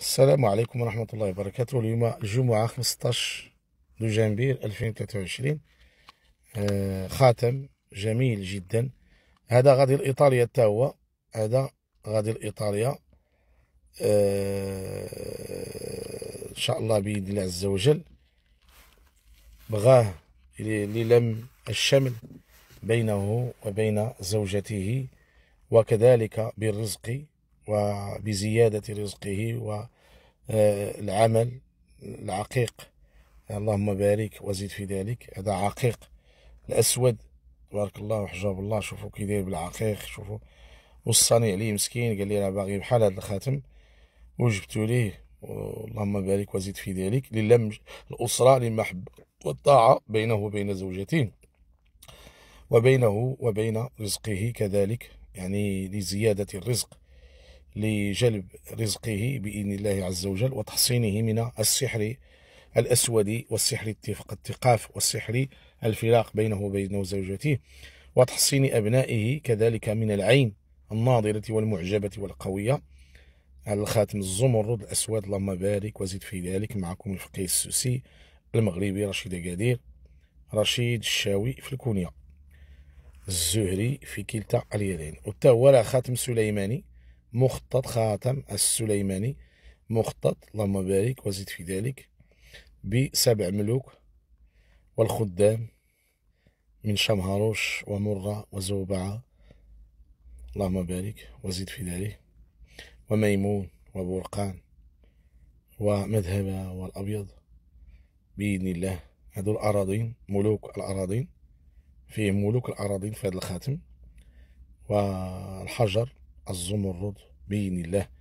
السلام عليكم ورحمة الله وبركاته اليوم الجمعة 15 نوفمبر 2023 خاتم جميل جدا هذا غادي لإيطاليا حتى هو هذا غادي لإيطاليا آه، إن شاء الله بإذن الله عز وجل بغاه للم الشمل بينه وبين زوجته وكذلك بالرزق وبزيادة رزقه والعمل العقيق اللهم بارك وزيد في ذلك هذا عقيق الأسود تبارك الله وحجاب الله شوفوا كي داير بالعقيق شوفوا وصاني عليه مسكين قال لي انا باغي بحال هذا الخاتم وجبت ليه اللهم بارك وزيد في ذلك للم الاسره للمحبه والطاعه بينه وبين زوجته وبينه وبين رزقه كذلك يعني لزياده الرزق لجلب رزقه بإذن الله عز وجل وتحصينه من السحر الأسود والسحر التقاف والسحر الفراق بينه وبين زوجته وتحصين أبنائه كذلك من العين الناظرة والمعجبة والقوية على الخاتم الزمرد الأسود اللهم بارك وزد في ذلك معكم الفقيه السوسي المغربي رشيد قادير رشيد الشاوي في الكونية الزهري في كلتا اليدين وتا هو خاتم سليماني مخطط خاتم السليماني مخطط اللهم بارك وزد في ذلك بسبع ملوك والخدام من شمهروش ومرة وزوبعة اللهم بارك وزد في ذلك وميمون وبرقان ومذهبة والأبيض بإذن الله هذو الأراضين ملوك الأراضين فيه ملوك الأراضين في هذا الخاتم والحجر الزمرد بإذن الله